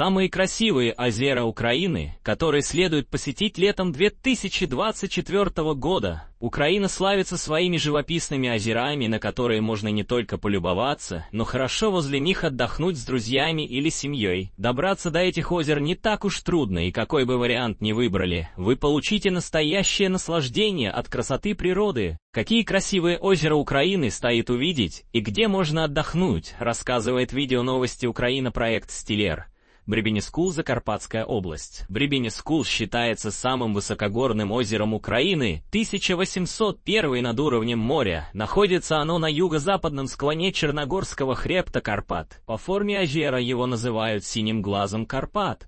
Самые красивые озера Украины, которые следует посетить летом 2024 года. Украина славится своими живописными озерами, на которые можно не только полюбоваться, но хорошо возле них отдохнуть с друзьями или семьей. Добраться до этих озер не так уж трудно, и какой бы вариант ни выбрали, вы получите настоящее наслаждение от красоты природы. Какие красивые озера Украины стоит увидеть и где можно отдохнуть, рассказывает видео новости Украина проект «Стилер». Бребенескул, Закарпатская область. Бребенескул считается самым высокогорным озером Украины, 1801 над уровнем моря. Находится оно на юго-западном склоне Черногорского хребта Карпат. По форме озера его называют «синим глазом Карпат».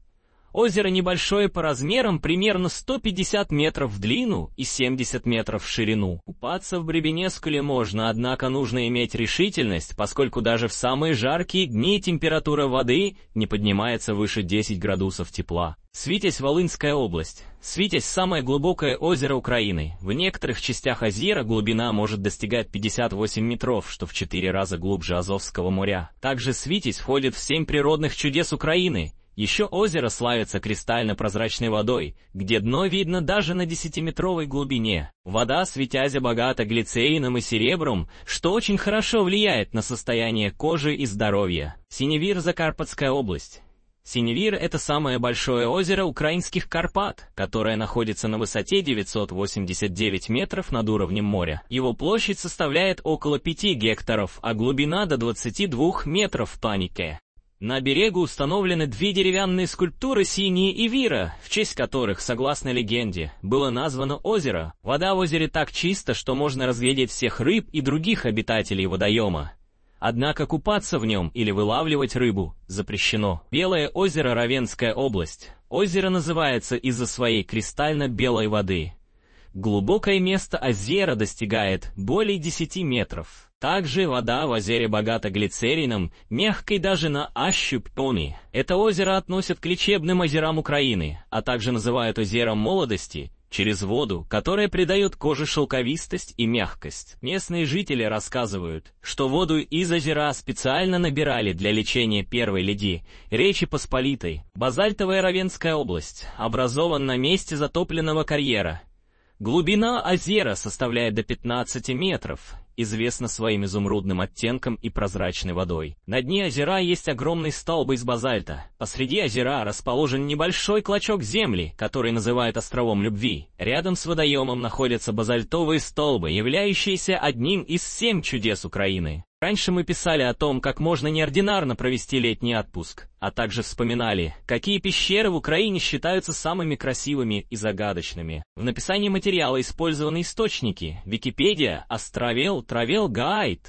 Озеро небольшое по размерам, примерно 150 метров в длину и 70 метров в ширину. Купаться в Бребенескуле можно, однако нужно иметь решительность, поскольку даже в самые жаркие дни температура воды не поднимается выше 10 градусов тепла. Свитязь Волынская область. Свитязь – самое глубокое озеро Украины. В некоторых частях озера глубина может достигать 58 метров, что в 4 раза глубже Азовского моря. Также Свитязь входит в 7 природных чудес Украины – еще озеро славится кристально-прозрачной водой, где дно видно даже на десятиметровой глубине. Вода, светязя, богата глицеином и серебром, что очень хорошо влияет на состояние кожи и здоровья. Синевир, Закарпатская область. Синевир – это самое большое озеро украинских Карпат, которое находится на высоте 989 метров над уровнем моря. Его площадь составляет около 5 гектаров, а глубина до 22 метров в панике. На берегу установлены две деревянные скульптуры Синие и Вира, в честь которых, согласно легенде, было названо озеро. Вода в озере так чиста, что можно разглядеть всех рыб и других обитателей водоема. Однако купаться в нем или вылавливать рыбу запрещено. Белое озеро Равенская область. Озеро называется из-за своей кристально-белой воды. Глубокое место озера достигает более 10 метров. Также вода в озере богата глицерином, мягкой даже на ощупь томи. Это озеро относят к лечебным озерам Украины, а также называют озером молодости, через воду, которая придает коже шелковистость и мягкость. Местные жители рассказывают, что воду из озера специально набирали для лечения первой леди, Речи Посполитой. Базальтовая Равенская область образован на месте затопленного карьера, Глубина озера составляет до 15 метров, известна своим изумрудным оттенком и прозрачной водой. На дне озера есть огромный столб из базальта. Посреди озера расположен небольшой клочок земли, который называют островом любви. Рядом с водоемом находятся базальтовые столбы, являющиеся одним из семь чудес Украины. Раньше мы писали о том, как можно неординарно провести летний отпуск, а также вспоминали, какие пещеры в Украине считаются самыми красивыми и загадочными. В написании материала использованы источники Википедия, Островел, Травел, Гайд,